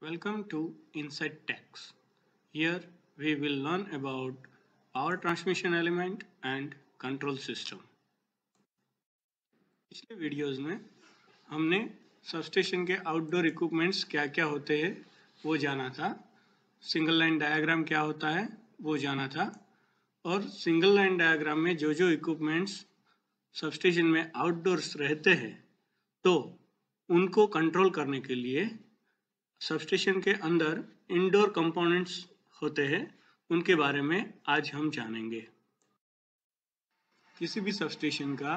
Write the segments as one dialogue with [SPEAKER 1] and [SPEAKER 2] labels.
[SPEAKER 1] Welcome to Inside Tax. Here we will learn about power transmission element and control system. पिछले videos में हमने substation के outdoor equipments क्या क्या होते हैं वो जाना था सिंगल लाइन डायग्राम क्या होता है वो जाना था और सिंगल लाइन डायग्राम में जो जो इक्विपमेंट्स सबस्टेशन में आउटडोर्स रहते हैं तो उनको कंट्रोल करने के लिए सबस्टेशन के अंदर इंडोर कंपोनेंट्स होते हैं उनके बारे में आज हम जानेंगे किसी भी सबस्टेशन का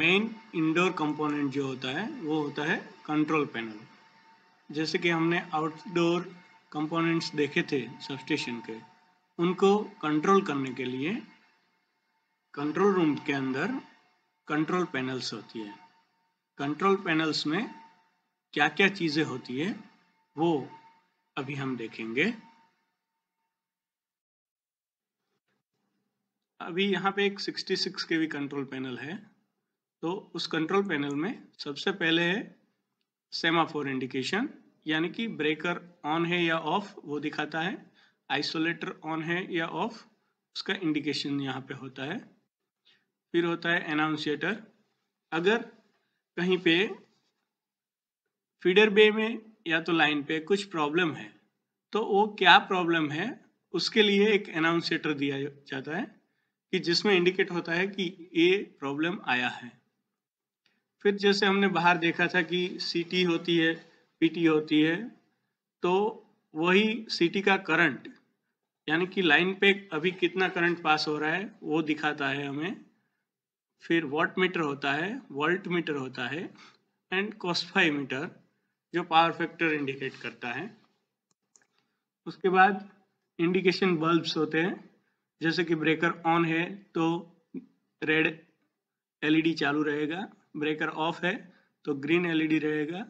[SPEAKER 1] मेन इंडोर कंपोनेंट जो होता है वो होता है कंट्रोल पैनल जैसे कि हमने आउटडोर कंपोनेंट्स देखे थे सबस्टेशन के उनको कंट्रोल करने के लिए कंट्रोल रूम के अंदर कंट्रोल पैनल्स होती है कंट्रोल पैनल्स में क्या क्या चीज़ें होती है वो अभी हम देखेंगे अभी यहाँ पे एक 66 के भी कंट्रोल पैनल है तो उस कंट्रोल पैनल में सबसे पहले है सेमाफोर इंडिकेशन यानी कि ब्रेकर ऑन है या ऑफ वो दिखाता है आइसोलेटर ऑन है या ऑफ उसका इंडिकेशन यहाँ पे होता है फिर होता है अनाउंसिएटर अगर कहीं पे फीडर बे में या तो लाइन पे कुछ प्रॉब्लम है तो वो क्या प्रॉब्लम है उसके लिए एक अनाउंसेटर दिया जाता है कि जिसमें इंडिकेट होता है कि ये प्रॉब्लम आया है फिर जैसे हमने बाहर देखा था कि सीटी होती है पीटी होती है तो वही सीटी का करंट यानी कि लाइन पे अभी कितना करंट पास हो रहा है वो दिखाता है हमें फिर वॉट मीटर होता है वोल्ट मीटर होता है एंड कॉस्फाई मीटर जो पावर फैक्टर इंडिकेट करता है उसके बाद इंडिकेशन बल्ब्स होते हैं जैसे कि ब्रेकर ऑन है तो रेड एलईडी चालू रहेगा ब्रेकर ऑफ है तो ग्रीन एलईडी रहेगा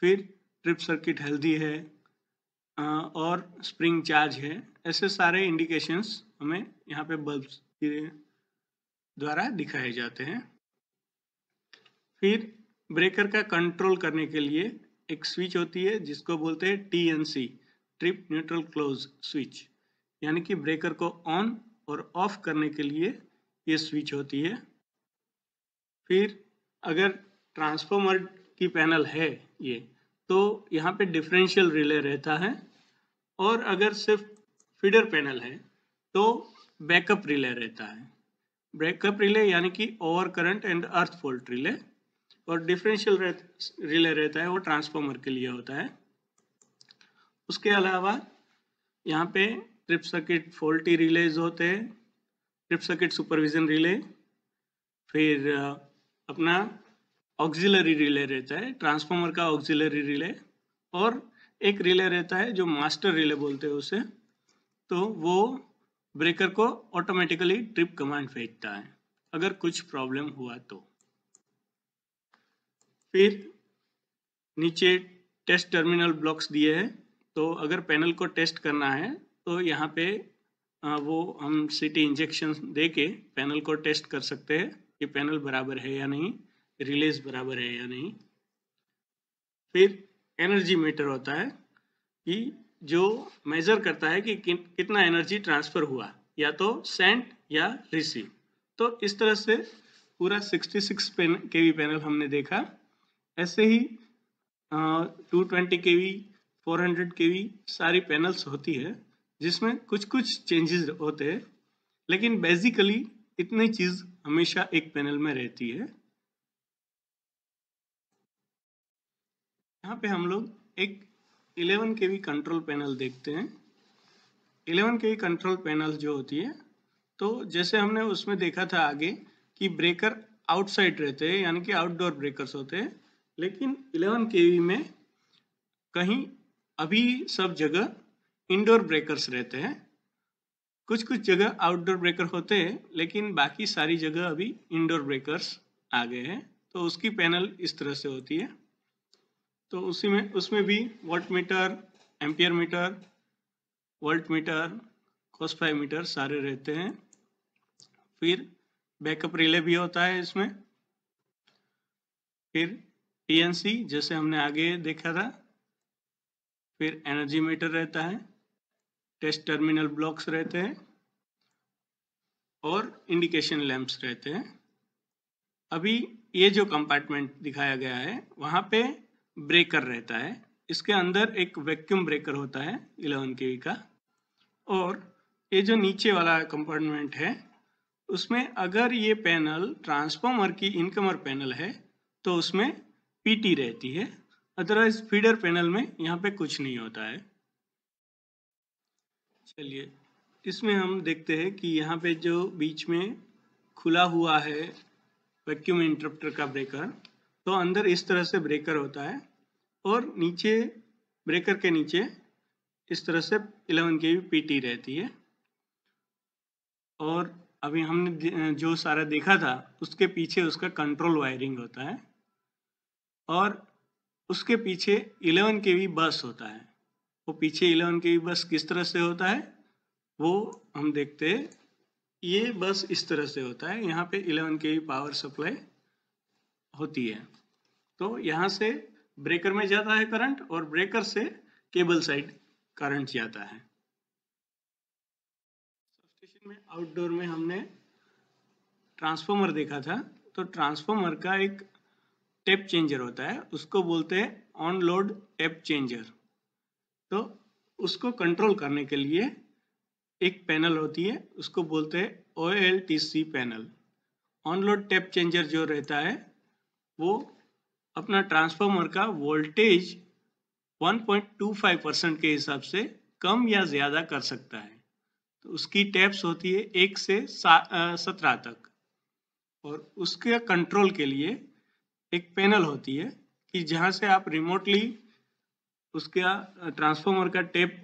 [SPEAKER 1] फिर ट्रिप सर्किट हेल्दी है और स्प्रिंग चार्ज है ऐसे सारे इंडिकेशंस हमें यहाँ पे बल्ब्स के द्वारा दिखाए जाते हैं फिर ब्रेकर का कंट्रोल करने के लिए एक स्विच होती है जिसको बोलते हैं T N C trip neutral close switch यानी कि ब्रेकर को ऑन और ऑफ करने के लिए ये स्विच होती है फिर अगर ट्रांसफॉर्मर की पैनल है ये तो यहाँ पे डिफरेंशियल रिले रहता है और अगर सिर्फ फीडर पैनल है तो बैकअप रिले रहता है ब्रेकअप रिले यानी कि over current and earth fault relay और डिफरेंशियल रिले रहता है वो ट्रांसफॉर्मर के लिए होता है उसके अलावा यहाँ पे ट्रिप सर्किट फोल्टी रिलेज होते हैं ट्रिप सर्किट सुपरविजन रिले फिर अपना ऑक्सिलरी रिले रहता है ट्रांसफॉर्मर का ऑक्सिलरी रिले और एक रिले रहता है जो मास्टर रिले बोलते हैं उसे तो वो ब्रेकर को ऑटोमेटिकली ट्रिप कमांड फेंकता है अगर कुछ प्रॉब्लम हुआ तो फिर नीचे टेस्ट टर्मिनल ब्लॉक्स दिए हैं तो अगर पैनल को टेस्ट करना है तो यहाँ पे वो हम सिटी इंजेक्शन दे के पैनल को टेस्ट कर सकते हैं कि पैनल बराबर है या नहीं रिलेज बराबर है या नहीं फिर एनर्जी मीटर होता है कि जो मेजर करता है कि कितना एनर्जी ट्रांसफर हुआ या तो सेंट या रिसीव तो इस तरह से पूरा 66 पेन के पैनल हमने देखा ऐसे ही two twenty K V four hundred K V सारी पैनल्स होती है जिसमें कुछ कुछ चेंजेस होते हैं लेकिन बेसिकली इतनी चीज हमेशा एक पैनल में रहती है यहाँ पे हम लोग एक 11 के वी कंट्रोल पैनल देखते हैं 11 के वी कंट्रोल पैनल जो होती है तो जैसे हमने उसमें देखा था आगे कि ब्रेकर आउटसाइड रहते हैं यानी कि आउटडोर ब्रेकर्स होते हैं लेकिन 11 के में कहीं अभी सब जगह इंडोर ब्रेकर्स रहते हैं कुछ कुछ जगह आउटडोर ब्रेकर होते हैं लेकिन बाकी सारी जगह अभी इंडोर ब्रेकर्स आ गए हैं तो उसकी पैनल इस तरह से होती है तो उसी में उसमें भी volt meter ampere meter volt meter cos phi meter सारे रहते हैं फिर बैकअप रिले भी होता है इसमें फिर पीएनसी जैसे हमने आगे देखा था फिर एनर्जी मीटर रहता है टेस्ट टर्मिनल ब्लॉक्स रहते हैं और इंडिकेशन लैंप्स रहते हैं अभी ये जो कंपार्टमेंट दिखाया गया है वहाँ पे ब्रेकर रहता है इसके अंदर एक वैक्यूम ब्रेकर होता है 11 के का और ये जो नीचे वाला कंपार्टमेंट है उसमें अगर ये पैनल ट्रांसफॉर्मर की इनकमर पैनल है तो उसमें पीटी रहती है अदरवाइज फीडर पैनल में यहाँ पे कुछ नहीं होता है चलिए इसमें हम देखते हैं कि यहाँ पे जो बीच में खुला हुआ है वैक्यूम इंटरप्टर का ब्रेकर तो अंदर इस तरह से ब्रेकर होता है और नीचे ब्रेकर के नीचे इस तरह से 11 के पीटी रहती है और अभी हमने जो सारा देखा था उसके पीछे उसका कंट्रोल वायरिंग होता है और उसके पीछे 11 के वी बस होता है वो पीछे 11 के वी बस किस तरह से होता है वो हम देखते हैं ये बस इस तरह से होता है यहाँ पे 11 के वी पावर सप्लाई होती है तो यहाँ से ब्रेकर में जाता है करंट और ब्रेकर से केबल साइड करंट जाता है सबस्टेशन में आउटडोर में हमने ट्रांसफार्मर देखा था तो ट्रांसफार्मर का एक टेप चेंजर होता है उसको बोलते हैं ऑन लोड टेप चेंजर तो उसको कंट्रोल करने के लिए एक पैनल होती है उसको बोलते हैं O L T C panel on load tap changer जो रहता है वो अपना ट्रांसफार्मर का वोल्टेज 1.25 परसेंट के हिसाब से कम या ज़्यादा कर सकता है तो उसकी टैप्स होती है एक से सत्रह तक और उसके कंट्रोल के लिए एक पैनल होती है कि जहाँ से आप रिमोटली उसका ट्रांसफॉर्मर का टेप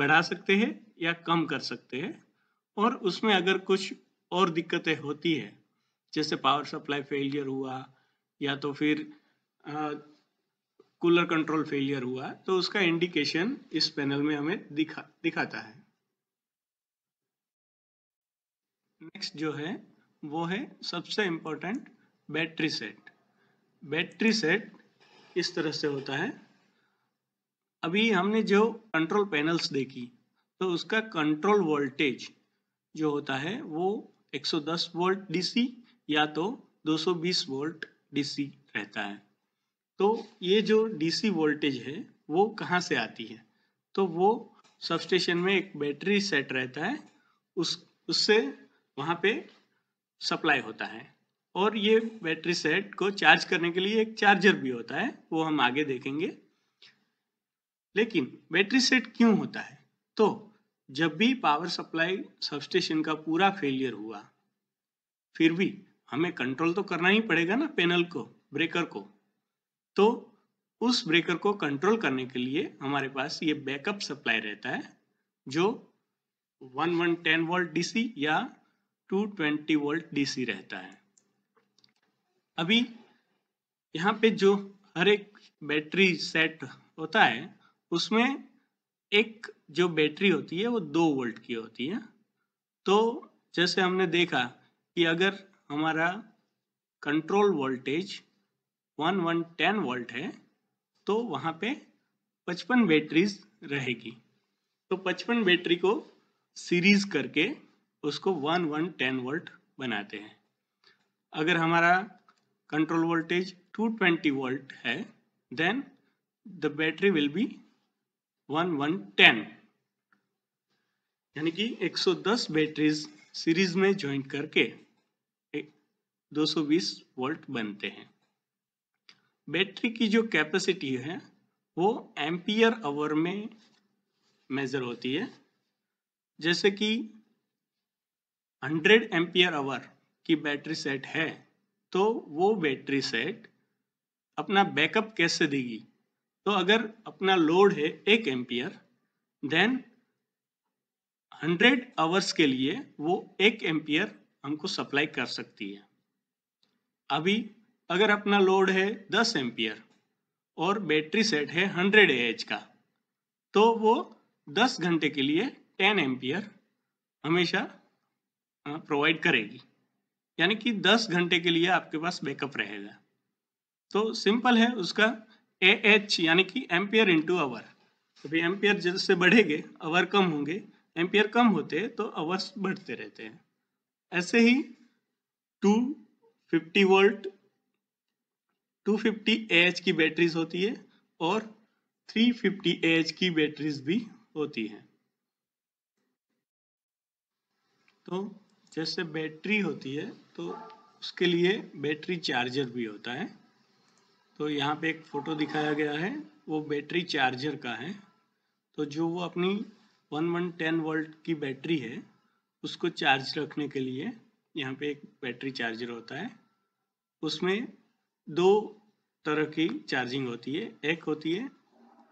[SPEAKER 1] बढ़ा सकते हैं या कम कर सकते हैं और उसमें अगर कुछ और दिक्कतें होती है जैसे पावर सप्लाई फेलियर हुआ या तो फिर आ, कूलर कंट्रोल फेलियर हुआ तो उसका इंडिकेशन इस पैनल में हमें दिखा दिखाता है नेक्स्ट जो है वो है सबसे important battery set battery set इस तरह से होता है अभी हमने जो कंट्रोल पैनल्स देखी तो उसका कंट्रोल वोल्टेज जो होता है वो 110 वोल्ट डीसी या तो 220 वोल्ट डीसी रहता है तो ये जो डीसी वोल्टेज है वो कहाँ से आती है तो वो सबस्टेशन में एक बैटरी सेट रहता है उस उससे वहाँ पे सप्लाई होता है और ये बैटरी सेट को चार्ज करने के लिए एक चार्जर भी होता है वो हम आगे देखेंगे लेकिन बैटरी सेट क्यों होता है तो जब भी पावर सप्लाई सबस्टेशन का पूरा फेलियर हुआ फिर भी हमें कंट्रोल तो करना ही पड़ेगा ना पैनल को ब्रेकर को तो उस ब्रेकर को कंट्रोल करने के लिए हमारे पास ये बैकअप सप्लाई रहता है जो 1110 वोल्ट डीसी या 220 वोल्ट डीसी रहता है अभी यहाँ पे जो हर एक बैटरी सेट होता है उसमें एक जो बैटरी होती है वो दो वोल्ट की होती है तो जैसे हमने देखा कि अगर हमारा control voltage one one ten volt है तो वहाँ पे पचपन बैटरीज रहेगी तो पचपन बैटरी को सीरीज करके उसको वन वन टेन वोल्ट बनाते हैं अगर हमारा control voltage 220 volt है then the battery will be 1110 यानी कि 110 बैटरीज सीरीज में ज्वाइन करके 220 वोल्ट बनते हैं बैटरी की जो कैपेसिटी है वो एम्पियर आवर में मेज़र होती है जैसे कि 100 एम्पियर आवर की बैटरी सेट है तो वो बैटरी सेट अपना बैकअप कैसे देगी तो अगर अपना लोड है एक एम्पियर देन हंड्रेड आवर्स के लिए वो एक एम्पियर हमको सप्लाई कर सकती है अभी अगर अपना लोड है दस एम्पियर और बैटरी सेट है हंड्रेड एच का तो वो दस घंटे के लिए टेन एम्पियर हमेशा प्रोवाइड करेगी यानी कि 10 घंटे के लिए आपके पास बैकअप रहेगा तो सिंपल है उसका ए एच यानी कि एम्पियर इंटू आवर अभी एम्पियर जैसे बढ़ेंगे आवर कम होंगे एम्पियर कम होते हैं तो आवर्स बढ़ते रहते हैं ऐसे ही two fifty volt two fifty H की बैटरीज होती है और थ्री फिफ्टी एच की बैटरीज भी होती हैं तो जैसे बैटरी होती है तो उसके लिए बैटरी चार्जर भी होता है तो यहाँ पे एक फ़ोटो दिखाया गया है वो बैटरी चार्जर का है तो जो वो अपनी वन वन टेन वोल्ट की बैटरी है उसको चार्ज रखने के लिए यहाँ पे एक बैटरी चार्जर होता है उसमें दो तरह की चार्जिंग होती है एक होती है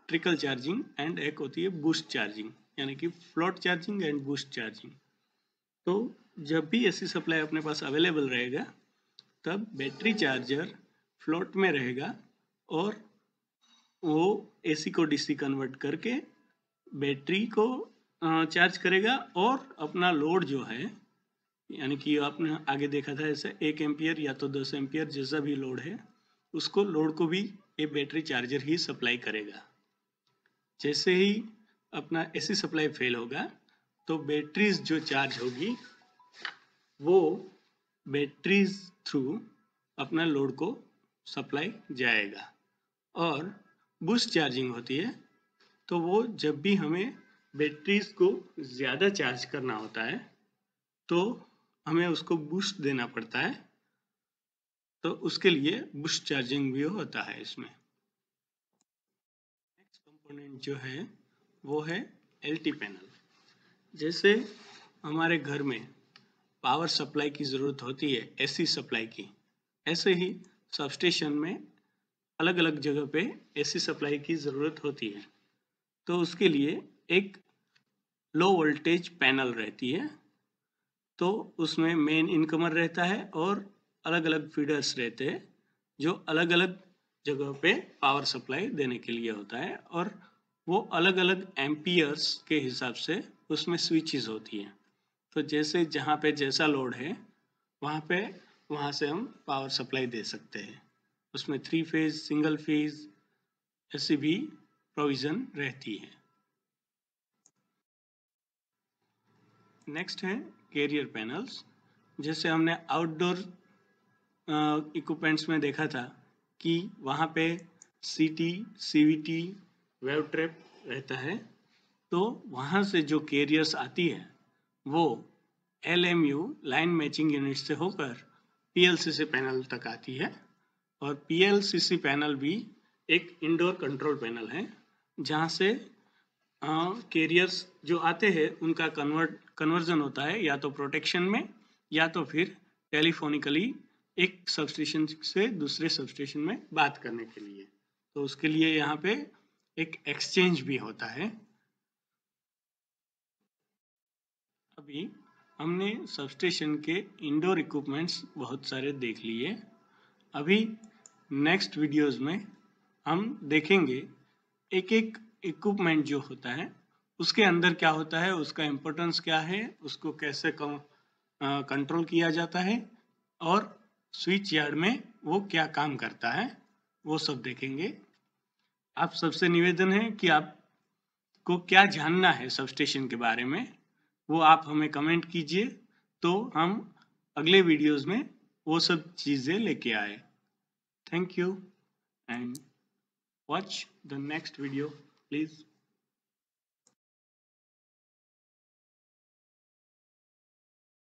[SPEAKER 1] ट्रिकल चार्जिंग एंड एक होती है बूस्ट चार्जिंग यानी कि float charging and boost charging तो जब भी एसी सप्लाई अपने पास अवेलेबल रहेगा तब बैटरी चार्जर फ्लोट में रहेगा और वो एसी को डीसी कन्वर्ट करके बैटरी को चार्ज करेगा और अपना लोड जो है यानी कि आपने आगे देखा था ऐसे एक एम्पियर या तो दस एम्पियर जैसा भी लोड है उसको लोड को भी ये बैटरी चार्जर ही सप्लाई करेगा जैसे ही अपना एसी सप्लाई फेल होगा तो बैटरीज जो चार्ज होगी वो बैटरीज थ्रू अपना लोड को सप्लाई जाएगा और बूस्ट चार्जिंग होती है तो वो जब भी हमें बैटरीज को ज़्यादा चार्ज करना होता है तो हमें उसको बूस्ट देना पड़ता है तो उसके लिए बूस्ट चार्जिंग भी होता है इसमें नेक्स्ट कंपोनेंट जो है वो है एलटी पैनल जैसे हमारे घर में पावर सप्लाई की ज़रूरत होती है एसी सप्लाई की ऐसे ही सबस्टेशन में अलग अलग जगह पे एसी सप्लाई की ज़रूरत होती है तो उसके लिए एक लो वोल्टेज पैनल रहती है तो उसमें मेन इनकमर रहता है और अलग अलग फीडर्स रहते हैं जो अलग अलग जगह पे पावर सप्लाई देने के लिए होता है और वो अलग अलग एम्पियर्स के हिसाब से उसमें स्विचेस होती हैं तो जैसे जहाँ पे जैसा लोड है वहाँ पे वहाँ से हम पावर सप्लाई दे सकते हैं उसमें थ्री फेज सिंगल फेज ऐसी भी प्रोविज़न रहती है नेक्स्ट है कैरियर पैनल्स जैसे हमने आउटडोर इक्विपमेंट्स में देखा था कि वहाँ पे सीटी सीवीटी वेव ट्रैप रहता है तो वहाँ से जो कैरियर्स आती है वो L M U line matching unit से होकर P L C C panel तक आती है और P L C C panel भी एक इंडोर कंट्रोल पैनल है जहाँ से कैरियर्स जो आते हैं उनका कन्वर्ट कन्वर्जन होता है या तो प्रोटेक्शन में या तो फिर टेलीफोनिकली एक सबस्टेशन से दूसरे सबस्टेशन में बात करने के लिए तो उसके लिए यहाँ पे एक एक्सचेंज भी होता है अभी हमने सबस्टेशन के इंडोर इक्विपमेंट्स बहुत सारे देख लिए अभी नेक्स्ट वीडियोस में हम देखेंगे एक एक इक्विपमेंट जो होता है उसके अंदर क्या होता है उसका इम्पोर्टेंस क्या है उसको कैसे कंट्रोल किया जाता है और स्विच यार्ड में वो क्या काम करता है वो सब देखेंगे आप सबसे निवेदन है कि आपको क्या जानना है सबस्टेशन के बारे में वो आप हमें कमेंट कीजिए तो हम अगले वीडियोस में वो सब चीज़ें लेके आए thank you and watch the next video please